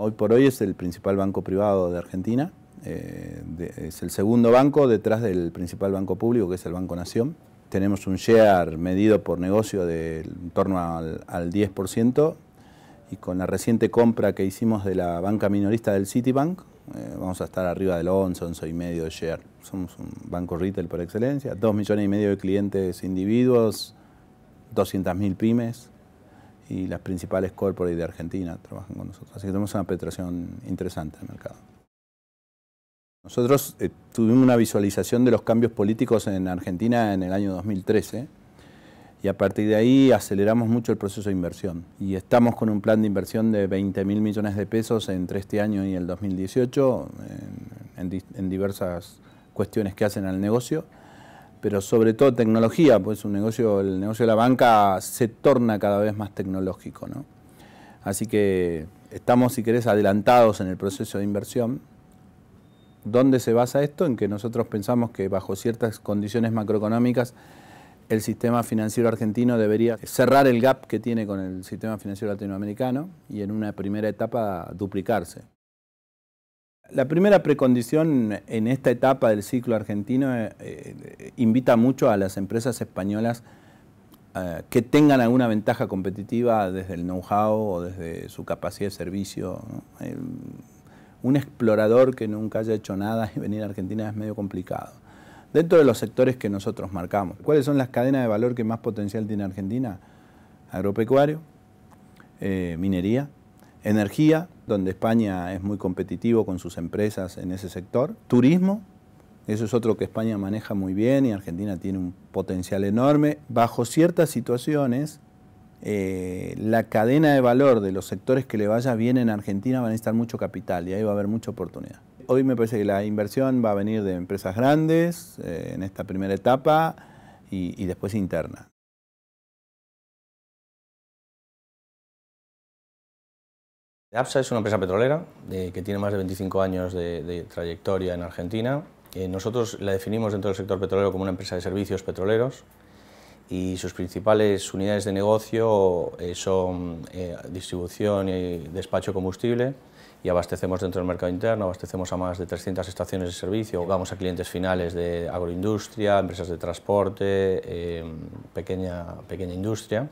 Hoy por hoy es el principal banco privado de Argentina, eh, es el segundo banco detrás del principal banco público que es el Banco Nación. Tenemos un share medido por negocio de en torno al, 10% y con la reciente compra que hicimos de la banca minorista del Citibank, eh, vamos a estar arriba del 11, 11 medio de share. Somos un banco retail por excelencia, 2 millones y medio de clientes individuos, 200.000 pymes, y las principales corporates de Argentina trabajan con nosotros. Así que tenemos una penetración interesante en el mercado. Nosotros eh, tuvimos una visualización de los cambios políticos en Argentina en el año 2013 y a partir de ahí aceleramos mucho el proceso de inversión. Y estamos con un plan de inversión de 20 mil millones de pesos entre este año y el 2018 en diversas cuestiones que hacen al negocio pero sobre todo tecnología, pues un negocio, el negocio de la banca se torna cada vez más tecnológico. ¿no? Así que estamos, si querés, adelantados en el proceso de inversión. ¿Dónde se basa esto? En que nosotros pensamos que bajo ciertas condiciones macroeconómicas el sistema financiero argentino debería cerrar el gap que tiene con el sistema financiero latinoamericano y en una primera etapa duplicarse. La primera precondición en esta etapa del ciclo argentino eh, eh, invita mucho a las empresas españolas eh, que tengan alguna ventaja competitiva desde el know-how o desde su capacidad de servicio. un explorador que nunca haya hecho nada y venir a Argentina es medio complicado. Dentro de los sectores que nosotros marcamos, ¿cuáles son las cadenas de valor que más potencial tiene Argentina? Agropecuario, minería, Energía, donde España es muy competitivo con sus empresas en ese sector. Turismo, eso es otro que España maneja muy bien y Argentina tiene un potencial enorme. Bajo ciertas situaciones, eh, la cadena de valor de los sectores que le vaya bien en Argentina van a necesitar mucho capital y ahí va a haber mucha oportunidad. Hoy me parece que la inversión va a venir de empresas grandes eh, en esta primera etapa y después interna. APSA es una empresa petrolera que tiene más de 25 años de, trayectoria en Argentina. Eh, nosotros la definimos dentro del sector petrolero como una empresa de servicios petroleros y sus principales unidades de negocio eh, son eh, distribución y despacho de combustible y abastecemos dentro del mercado interno, abastecemos a más de 300 estaciones de servicio, vamos a clientes finales de agroindustria, empresas de transporte, pequeña industria.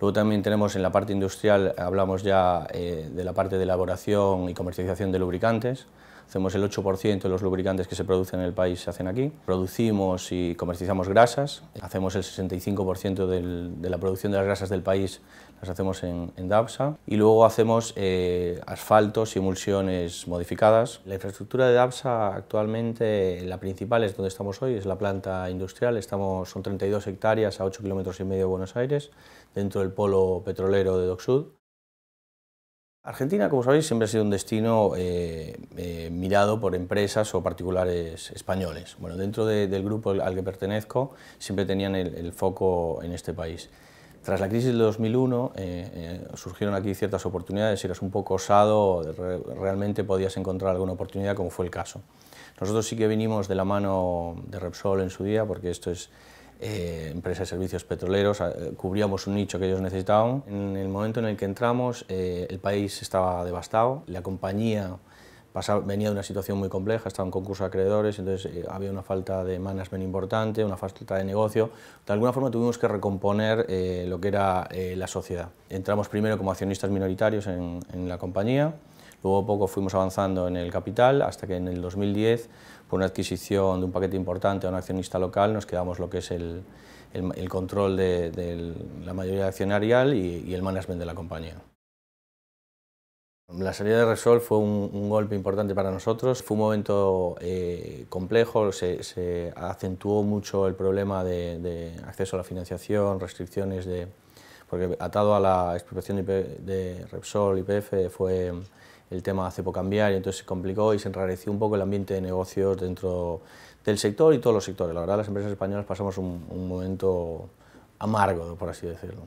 Luego también tenemos en la parte industrial, hablamos ya eh, de la parte de elaboración y comercialización de lubricantes. Hacemos el 8% de los lubricantes que se producen en el país se hacen aquí. Producimos y comercializamos grasas. Hacemos el 65% del, de la producción de las grasas del país las hacemos en, en DAPSA. Y luego hacemos eh, asfaltos y emulsiones modificadas. La infraestructura de DAPSA actualmente, la principal es donde estamos hoy, es la planta industrial. Estamos, son 32 hectáreas a 8 kilómetros y medio de Buenos Aires dentro del polo petrolero de DocSud. Argentina, como sabéis, siempre ha sido un destino eh, eh, mirado por empresas o particulares españoles. Bueno, dentro del grupo al que pertenezco siempre tenían el, foco en este país. Tras la crisis de 2001 eh, surgieron aquí ciertas oportunidades, si eras un poco osado realmente podías encontrar alguna oportunidad como fue el caso. Nosotros sí que vinimos de la mano de Repsol en su día porque esto es eh, empresas de servicios petroleros, eh, cubríamos un nicho que ellos necesitaban. En el momento en el que entramos, eh, el país estaba devastado, la compañía venía de una situación muy compleja, estaba en concurso de acreedores, entonces eh, había una falta de management importante, una falta de negocio. De alguna forma tuvimos que recomponer lo que era la sociedad. Entramos primero como accionistas minoritarios en, en la compañía, luego poco fuimos avanzando en el capital, hasta que en el 2010 por una adquisición de un paquete importante a un accionista local, nos quedamos lo que es el, control de, la mayoría accionarial y, el management de la compañía. La salida de Resol fue un, golpe importante para nosotros, fue un momento eh, complejo, se, acentuó mucho el problema de acceso a la financiación, restricciones de, porque atado a la expropiación de Repsol, y IPF, fue el tema hace poco cambiar y entonces se complicó y se enrareció un poco el ambiente de negocios dentro del sector y todos los sectores. La verdad, las empresas españolas pasamos un, un momento amargo, por así decirlo.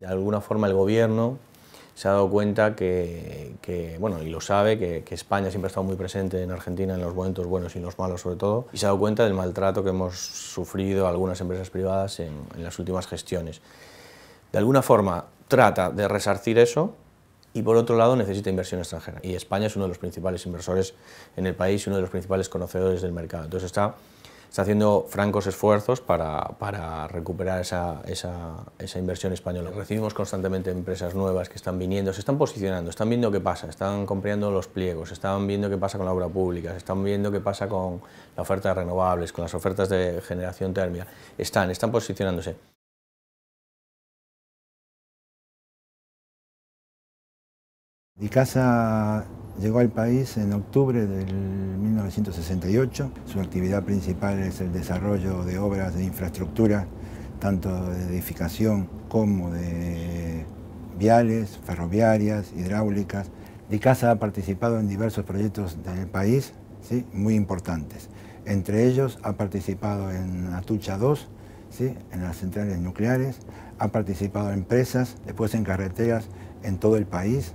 De alguna forma el gobierno se ha dado cuenta que, bueno, y lo sabe, que, España siempre ha estado muy presente en Argentina en los momentos buenos y los malos sobre todo, y se ha dado cuenta del maltrato que hemos sufrido algunas empresas privadas en, en las últimas gestiones. De alguna forma trata de resarcir eso, y por otro lado necesita inversión extranjera. Y España es uno de los principales inversores en el país y uno de los principales conocedores del mercado. Entonces está está haciendo francos esfuerzos para, recuperar esa, inversión española. Recibimos constantemente empresas nuevas que están viniendo, se están posicionando, están viendo qué pasa, están comprando los pliegos, están viendo qué pasa con la obra pública, están viendo qué pasa con la oferta de renovables, con las ofertas de generación térmica, están, están posicionándose. Mi casa Llegó al país en octubre de 1968. Su actividad principal es el desarrollo de obras de infraestructura, tanto de edificación como de viales, ferroviarias, hidráulicas. Casa ha participado en diversos proyectos del país ¿sí? muy importantes. Entre ellos ha participado en Atucha 2, ¿sí? en las centrales nucleares, ha participado en presas, después en carreteras en todo el país,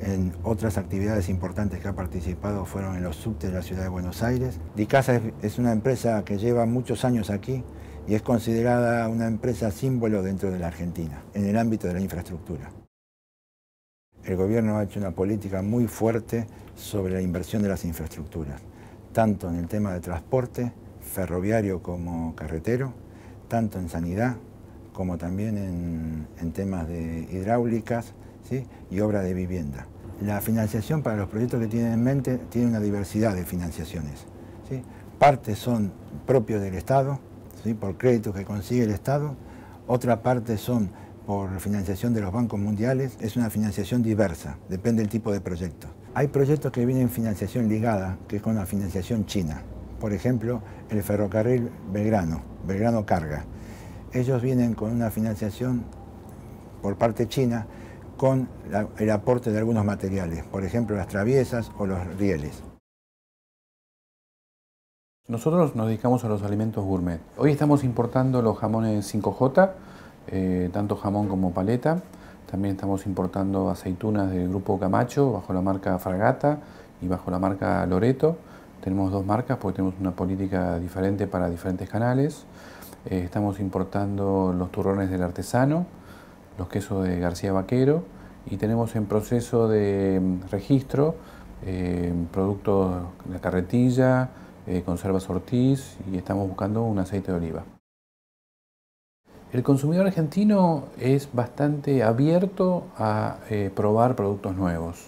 en otras actividades importantes que ha participado fueron en los subtes de la ciudad de Buenos Aires. Dicasa es una empresa que lleva muchos años aquí y es considerada una empresa símbolo dentro de la Argentina, en el ámbito de la infraestructura. El gobierno ha hecho una política muy fuerte sobre la inversión de las infraestructuras, tanto en el tema de transporte, ferroviario como carretero, tanto en sanidad como también en temas de hidráulicas, y obra de vivienda. La financiación para los proyectos que tienen en mente tiene una diversidad de financiaciones. Partes son propios del Estado, por créditos que consigue el Estado, otra parte son por financiación de los bancos mundiales, es una financiación diversa, depende del tipo de proyecto. Hay proyectos que vienen financiación ligada, que es con la financiación china. Por ejemplo, el ferrocarril Belgrano, Belgrano Carga. Ellos vienen con una financiación por parte china con el aporte de algunos materiales, por ejemplo las traviesas o los rieles. Nosotros nos dedicamos a los alimentos gourmet. Hoy estamos importando los jamones 5J, eh, tanto jamón como paleta. También estamos importando aceitunas del grupo Camacho bajo la marca Fragata y bajo la marca Loreto. Tenemos dos marcas porque tenemos una política diferente para diferentes canales. Eh, estamos importando los turrones del artesano, los quesos de García Vaquero y tenemos en proceso de mm, registro eh, productos de carretilla, eh, conservas Ortiz y estamos buscando un aceite de oliva. El consumidor argentino es bastante abierto a eh, probar productos nuevos.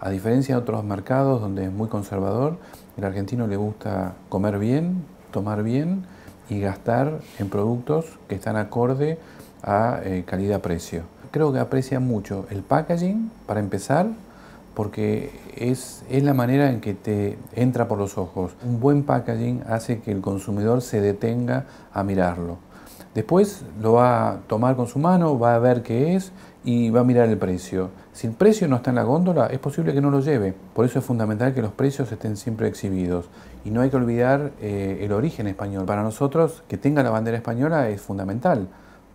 A diferencia de otros mercados donde es muy conservador, el argentino le gusta comer bien, tomar bien y gastar en productos que están acorde a eh, calidad-precio. Creo que aprecia mucho el packaging, para empezar, porque es, es, la manera en que te entra por los ojos. Un buen packaging hace que el consumidor se detenga a mirarlo. Después lo va a tomar con su mano, va a ver qué es y va a mirar el precio. Si el precio no está en la góndola, es posible que no lo lleve. Por eso es fundamental que los precios estén siempre exhibidos. Y no hay que olvidar eh, el origen español. Para nosotros, que tenga la bandera española es fundamental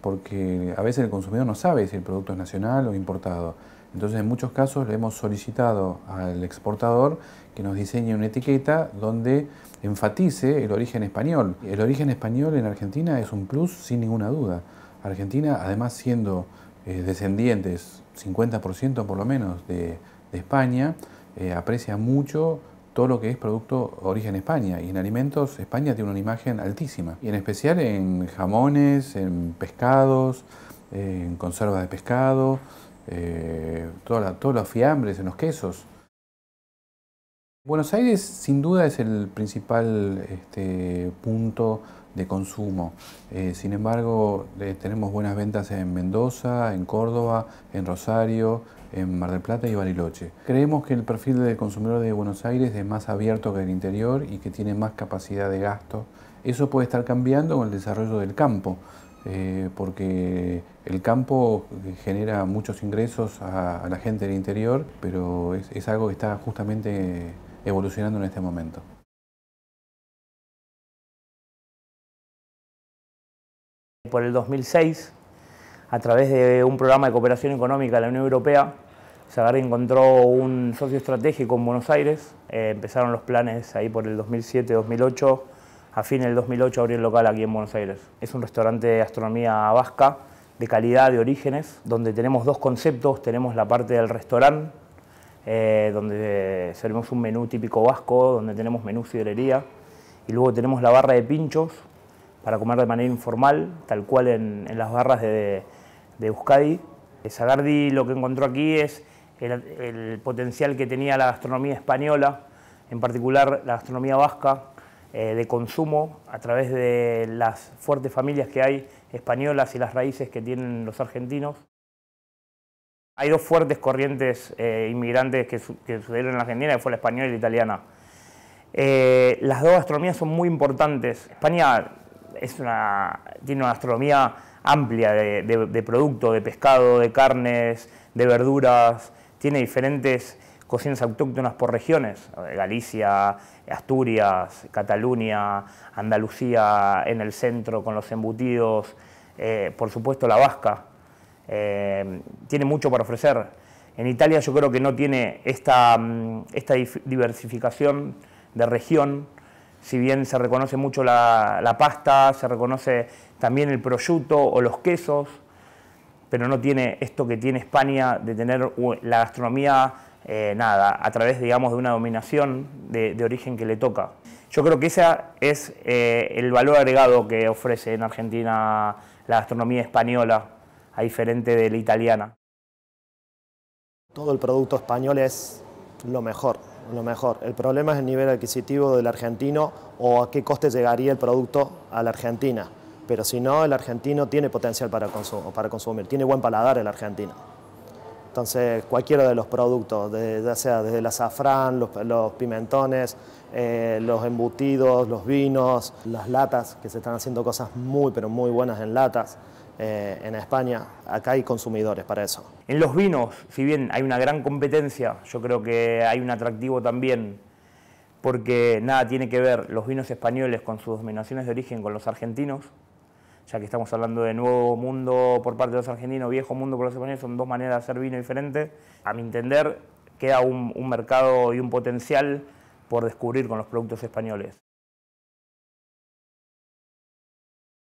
porque a veces el consumidor no sabe si el producto es nacional o importado. Entonces, en muchos casos le hemos solicitado al exportador que nos diseñe una etiqueta donde enfatice el origen español. El origen español en Argentina es un plus sin ninguna duda. Argentina, además siendo eh, descendientes, 50% por lo menos, de, España, eh, aprecia mucho todo lo que es producto origen España. Y en alimentos España tiene una imagen altísima. Y en especial en jamones, en pescados, en conservas de pescado, eh, todos los fiambres, en los quesos. Buenos Aires sin duda es el principal este, punto de consumo. Eh, sin embargo, eh, tenemos buenas ventas en Mendoza, en Córdoba, en Rosario, en Mar del Plata y Bariloche. Creemos que el perfil del consumidor de Buenos Aires es más abierto que el interior y que tiene más capacidad de gasto. Eso puede estar cambiando con el desarrollo del campo, eh, porque el campo genera muchos ingresos a, la gente del interior, pero es algo que está justamente evolucionando en este momento. Por el 2006, a través de un programa de cooperación económica de la Unión Europea, Sagarri encontró un socio estratégico en Buenos Aires. Eh, empezaron los planes ahí por el 2007-2008. A fin del 2008 abrió el local aquí en Buenos Aires. Es un restaurante de gastronomía vasca, de calidad, de orígenes, donde tenemos dos conceptos. Tenemos la parte del restaurante, eh, donde servimos un menú típico vasco, donde tenemos menú sidrería. Y luego tenemos la barra de pinchos, para comer de manera informal, tal cual en, las barras de, de Euskadi. Eh, Sagardi lo que encontró aquí es el, potencial que tenía la gastronomía española, en particular la gastronomía vasca, eh, de consumo a través de las fuertes familias que hay españolas y las raíces que tienen los argentinos. Hay dos fuertes corrientes eh, inmigrantes que, sucedieron en la Argentina, que fue la española y la italiana. las dos gastronomías son muy importantes. España tiene una gastronomía amplia de, de productos, de pescado, de carnes, de verduras, tiene diferentes cocinas autóctonas por regiones, Galicia, Asturias, Cataluña, Andalucía en el centro con los embutidos, eh, por supuesto la vasca, eh, tiene mucho para ofrecer. En Italia yo creo que no tiene esta mm, diversificación de región si bien se reconoce mucho la, pasta, se reconoce también el prosciutto o los quesos, pero no tiene esto que tiene España de tener la gastronomía, eh, nada, a través, digamos, de una dominación de, origen que le toca. Yo creo que ese es eh, el valor agregado que ofrece en Argentina la gastronomía española, a diferente de la italiana. Todo el producto español es lo mejor lo mejor. El problema es el nivel adquisitivo del argentino o a qué coste llegaría el producto a la Argentina. Pero si no, el argentino tiene potencial para, consumir, tiene buen paladar el argentino. Entonces, cualquiera de los productos, ya sea desde el azafrán, los, pimentones, eh, los embutidos, los vinos, las latas, que se están haciendo cosas muy, pero muy buenas en latas. Eh, en España. Acá hay consumidores para eso. En los vinos, si bien hay una gran competencia, yo creo que hay un atractivo también, porque nada tiene que ver los vinos españoles con sus denominaciones de origen con los argentinos, ya que estamos hablando de nuevo mundo por parte de los argentinos, viejo mundo por los españoles, son dos maneras de hacer vino diferente. A mi entender, queda un mercado y un potencial por descubrir con los productos españoles.